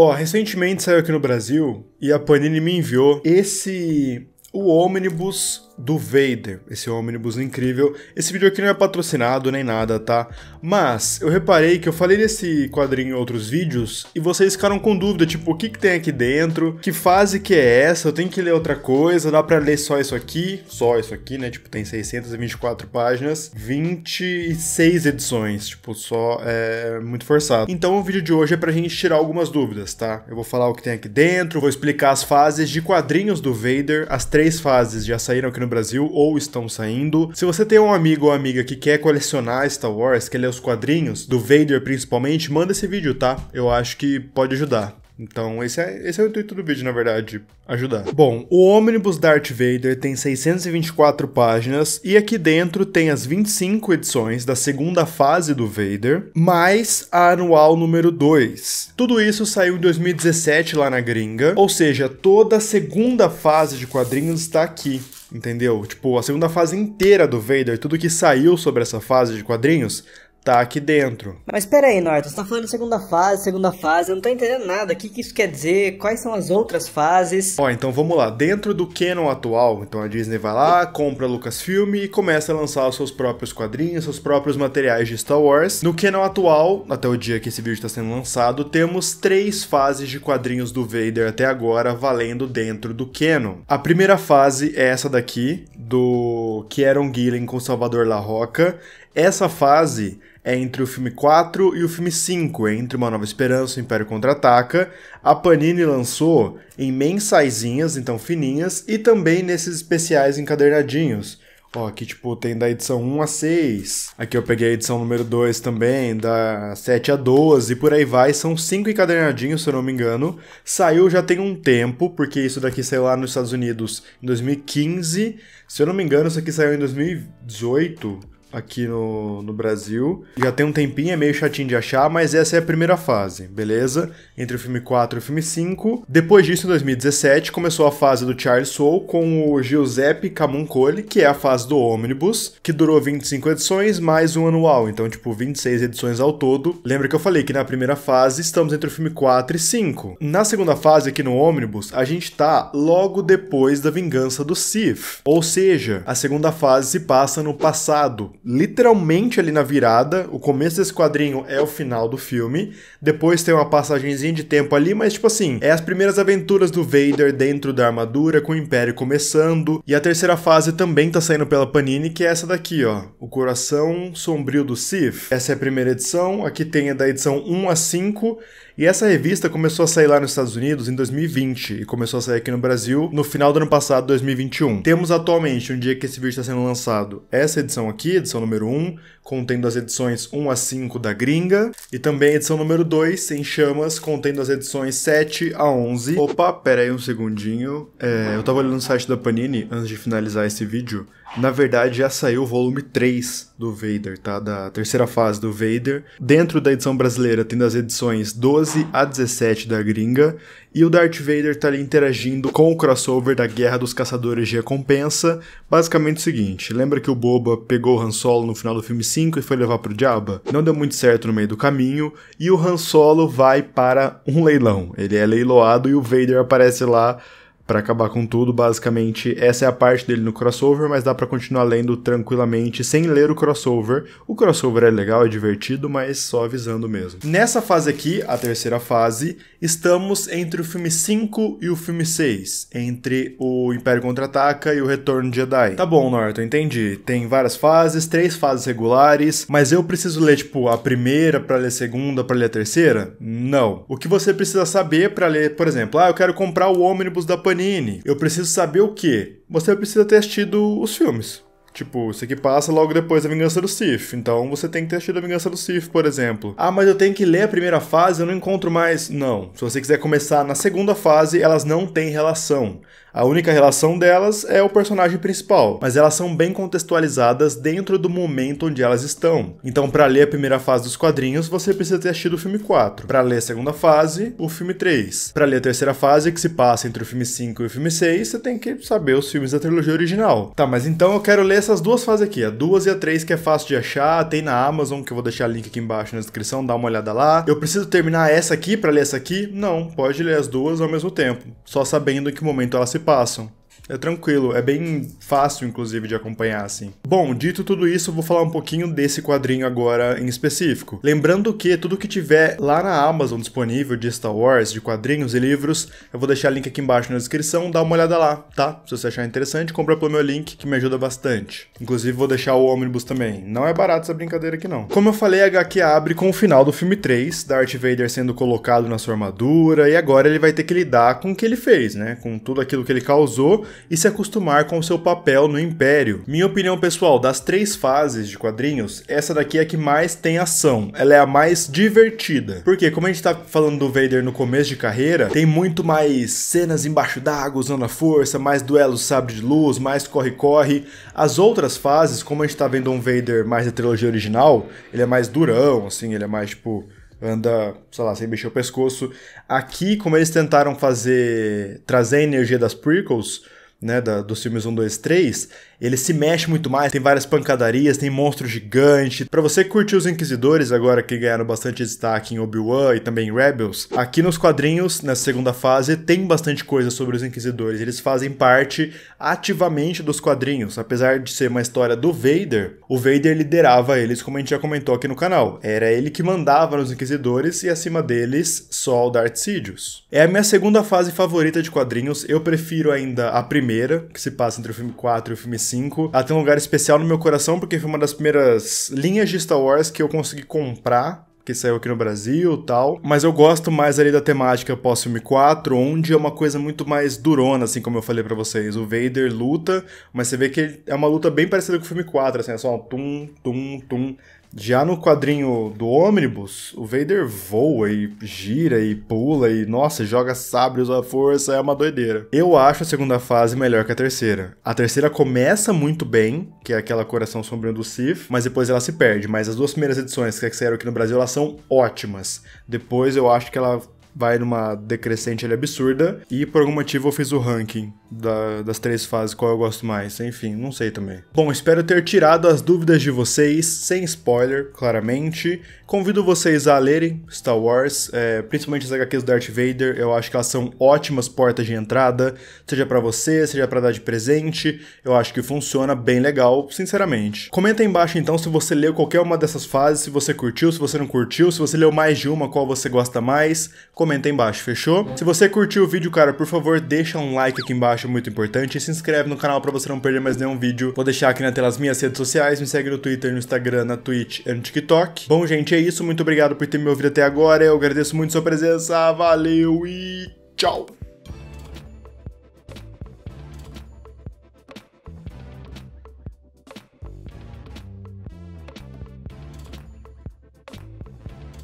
Ó, oh, recentemente saiu aqui no Brasil e a Panini me enviou esse o ônibus do Vader, esse ônibus incrível. Esse vídeo aqui não é patrocinado nem nada, tá? Mas eu reparei que eu falei desse quadrinho em outros vídeos e vocês ficaram com dúvida, tipo, o que, que tem aqui dentro? Que fase que é essa? Eu tenho que ler outra coisa? Dá pra ler só isso aqui? Só isso aqui, né? Tipo, tem 624 páginas, 26 edições, tipo, só é muito forçado. Então o vídeo de hoje é pra gente tirar algumas dúvidas, tá? Eu vou falar o que tem aqui dentro, vou explicar as fases de quadrinhos do Vader, as três fases já saíram aqui no no Brasil ou estão saindo. Se você tem um amigo ou amiga que quer colecionar Star Wars, quer ler os quadrinhos, do Vader principalmente, manda esse vídeo, tá? Eu acho que pode ajudar. Então, esse é, esse é o intuito do vídeo, na verdade, ajudar. Bom, o ônibus Darth Vader tem 624 páginas e aqui dentro tem as 25 edições da segunda fase do Vader, mais a anual número 2. Tudo isso saiu em 2017 lá na gringa, ou seja, toda a segunda fase de quadrinhos está aqui entendeu? Tipo, a segunda fase inteira do Vader, tudo que saiu sobre essa fase de quadrinhos, tá aqui dentro. Mas espera aí, Norton, você tá falando segunda fase, segunda fase, eu não tô entendendo nada. O que, que isso quer dizer? Quais são as outras fases? Ó, então vamos lá. Dentro do canon atual, então a Disney vai lá, compra a Lucasfilm e começa a lançar os seus próprios quadrinhos, seus próprios materiais de Star Wars. No canon atual, até o dia que esse vídeo está sendo lançado, temos três fases de quadrinhos do Vader até agora valendo dentro do canon. A primeira fase é essa daqui, do Kieron Gillen com Salvador La Roca. Essa fase é entre o filme 4 e o filme 5, entre Uma Nova Esperança e o Império Contra-Ataca. A Panini lançou em mensaizinhas, então fininhas, e também nesses especiais encadernadinhos. Ó, aqui tipo tem da edição 1 a 6. Aqui eu peguei a edição número 2 também, da 7 a 12 e por aí vai. São 5 encadernadinhos, se eu não me engano. Saiu já tem um tempo, porque isso daqui saiu lá nos Estados Unidos em 2015. Se eu não me engano, isso aqui saiu em 2018 aqui no, no Brasil. Já tem um tempinho, é meio chatinho de achar, mas essa é a primeira fase, beleza? Entre o filme 4 e o filme 5. Depois disso, em 2017, começou a fase do Charles Soule com o Giuseppe Camuncoli, que é a fase do Omnibus, que durou 25 edições mais um anual, então tipo 26 edições ao todo. Lembra que eu falei que na primeira fase estamos entre o filme 4 e 5. Na segunda fase aqui no Omnibus, a gente tá logo depois da vingança do Sith, ou seja, a segunda fase se passa no passado, literalmente ali na virada. O começo desse quadrinho é o final do filme. Depois tem uma passagenzinha de tempo ali, mas tipo assim, é as primeiras aventuras do Vader dentro da armadura, com o Império começando. E a terceira fase também tá saindo pela Panini, que é essa daqui, ó. O Coração Sombrio do Sith. Essa é a primeira edição. Aqui tem a da edição 1 a 5. E essa revista começou a sair lá nos Estados Unidos em 2020 e começou a sair aqui no Brasil no final do ano passado, 2021. Temos atualmente, no dia que esse vídeo está sendo lançado, essa edição aqui, edição número 1, contendo as edições 1 a 5 da gringa, e também a edição número 2, em chamas, contendo as edições 7 a 11. Opa, pera aí um segundinho. É, eu tava olhando no site da Panini antes de finalizar esse vídeo. Na verdade, já saiu o volume 3 do Vader, tá? Da terceira fase do Vader. Dentro da edição brasileira, tendo as edições 12 12 a 17 da gringa, e o Darth Vader está ali interagindo com o crossover da Guerra dos Caçadores de Recompensa. Basicamente o seguinte, lembra que o Boba pegou o Han Solo no final do filme 5 e foi levar pro Jabba? Não deu muito certo no meio do caminho, e o Han Solo vai para um leilão. Ele é leiloado e o Vader aparece lá para acabar com tudo, basicamente essa é a parte dele no crossover, mas dá para continuar lendo tranquilamente sem ler o crossover. O crossover é legal, é divertido, mas só avisando mesmo. Nessa fase aqui, a terceira fase, estamos entre o filme 5 e o filme 6, entre o Império Contra-Ataca e o Retorno de Jedi. Tá bom, Norton, entendi. Tem várias fases, três fases regulares, mas eu preciso ler tipo a primeira para ler a segunda, para ler a terceira? Não. O que você precisa saber para ler, por exemplo, ah, eu quero comprar o ônibus da Panini Bonini. Eu preciso saber o quê? Você precisa ter assistido os filmes. Tipo, isso aqui passa logo depois da Vingança do Sif. Então você tem que ter assistido a Vingança do Sif, por exemplo. Ah, mas eu tenho que ler a primeira fase, eu não encontro mais. Não. Se você quiser começar na segunda fase, elas não têm relação. A única relação delas é o personagem principal, mas elas são bem contextualizadas dentro do momento onde elas estão. Então, para ler a primeira fase dos quadrinhos, você precisa ter assistido o filme 4. Para ler a segunda fase, o filme 3. Para ler a terceira fase, que se passa entre o filme 5 e o filme 6, você tem que saber os filmes da trilogia original. Tá, mas então eu quero ler essas duas fases aqui, a 2 e a 3, que é fácil de achar, tem na Amazon, que eu vou deixar o link aqui embaixo na descrição, dá uma olhada lá. Eu preciso terminar essa aqui para ler essa aqui? Não, pode ler as duas ao mesmo tempo, só sabendo em que momento ela se passam. É tranquilo, é bem fácil, inclusive, de acompanhar, assim. Bom, dito tudo isso, vou falar um pouquinho desse quadrinho agora em específico. Lembrando que tudo que tiver lá na Amazon disponível de Star Wars, de quadrinhos e livros, eu vou deixar o link aqui embaixo na descrição, dá uma olhada lá, tá? Se você achar interessante, compra pelo meu link, que me ajuda bastante. Inclusive, vou deixar o ônibus também. Não é barato essa brincadeira aqui, não. Como eu falei, a HQ abre com o final do filme 3, Darth Vader sendo colocado na sua armadura, e agora ele vai ter que lidar com o que ele fez, né? Com tudo aquilo que ele causou e se acostumar com o seu papel no Império. Minha opinião pessoal, das três fases de quadrinhos, essa daqui é a que mais tem ação. Ela é a mais divertida. Porque, como a gente tá falando do Vader no começo de carreira, tem muito mais cenas embaixo d'água usando a força, mais duelos sabre de luz, mais corre-corre. As outras fases, como a gente tá vendo um Vader mais da trilogia original, ele é mais durão, assim, ele é mais tipo anda, sei lá, sem mexer o pescoço. Aqui, como eles tentaram fazer, trazer a energia das prequels, né, da, dos filmes 1, 2, 3, ele se mexe muito mais, tem várias pancadarias, tem monstro gigante. Para você curtir os Inquisidores agora que ganharam bastante destaque em Obi-Wan e também em Rebels, aqui nos quadrinhos, na segunda fase, tem bastante coisa sobre os Inquisidores. Eles fazem parte ativamente dos quadrinhos. Apesar de ser uma história do Vader, o Vader liderava eles, como a gente já comentou aqui no canal. Era ele que mandava nos Inquisidores e acima deles, só o Darth Sidious. É a minha segunda fase favorita de quadrinhos. Eu prefiro ainda a primeira primeira, que se passa entre o filme 4 e o filme 5, ela tem um lugar especial no meu coração, porque foi uma das primeiras linhas de Star Wars que eu consegui comprar que saiu aqui no Brasil tal. Mas eu gosto mais ali da temática pós-filme 4, onde é uma coisa muito mais durona, assim como eu falei para vocês. O Vader luta, mas você vê que é uma luta bem parecida com o filme 4, assim, é só um tum, tum, tum. Já no quadrinho do ônibus, o Vader voa e gira e pula e, nossa, joga sabres à força, é uma doideira. Eu acho a segunda fase melhor que a terceira. A terceira começa muito bem, que é aquela coração sombrio do Sif, mas depois ela se perde. Mas as duas primeiras edições que saíram aqui no Brasil, elas são ótimas. Depois eu acho que ela vai numa decrescente ali absurda. E por algum motivo eu fiz o ranking da, das três fases, qual eu gosto mais. Enfim, não sei também. Bom, espero ter tirado as dúvidas de vocês, sem spoiler, claramente. Convido vocês a lerem Star Wars, é, principalmente as HQs do Darth Vader. Eu acho que elas são ótimas portas de entrada, seja para você, seja para dar de presente. Eu acho que funciona bem legal, sinceramente. Comenta aí embaixo então se você leu qualquer uma dessas fases, se você curtiu, se você não curtiu, se você leu mais de uma, qual você gosta mais. Comenta comenta aí embaixo, fechou? Se você curtiu o vídeo, cara, por favor, deixa um like aqui embaixo, muito importante. E se inscreve no canal pra você não perder mais nenhum vídeo. Vou deixar aqui na tela as minhas redes sociais. Me segue no Twitter, no Instagram, na Twitch e no TikTok. Bom, gente, é isso. Muito obrigado por ter me ouvido até agora. Eu agradeço muito sua presença. Valeu e tchau!